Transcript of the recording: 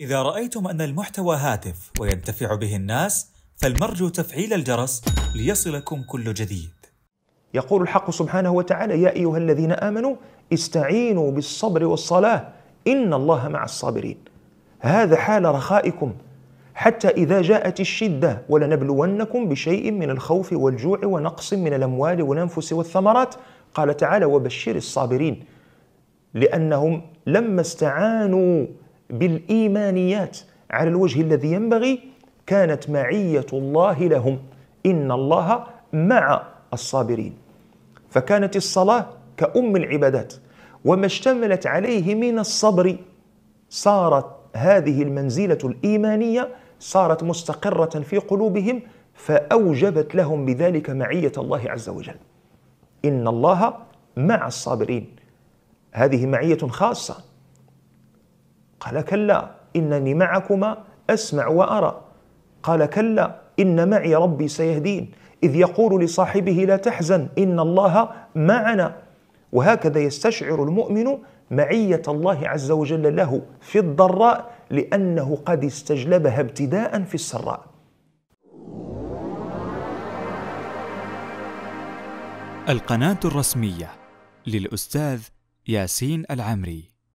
إذا رأيتم أن المحتوى هاتف وينتفع به الناس فالمرجو تفعيل الجرس ليصلكم كل جديد. يقول الحق سبحانه وتعالى يا أيها الذين آمنوا استعينوا بالصبر والصلاة إن الله مع الصابرين. هذا حال رخائكم حتى إذا جاءت الشدة ولنبلونكم بشيء من الخوف والجوع ونقص من الأموال والأنفس والثمرات قال تعالى وبشر الصابرين لأنهم لما استعانوا بالإيمانيات على الوجه الذي ينبغي كانت معية الله لهم إن الله مع الصابرين فكانت الصلاة كأم العبادات وما اشتملت عليه من الصبر صارت هذه المنزلة الإيمانية صارت مستقرة في قلوبهم فأوجبت لهم بذلك معية الله عز وجل إن الله مع الصابرين هذه معية خاصة قال كلا إنني معكما أسمع وأرى قال كلا إن معي ربي سيهدين إذ يقول لصاحبه لا تحزن إن الله معنا وهكذا يستشعر المؤمن معية الله عز وجل له في الضراء لأنه قد استجلبها ابتداء في السراء القناة الرسمية للأستاذ ياسين العمري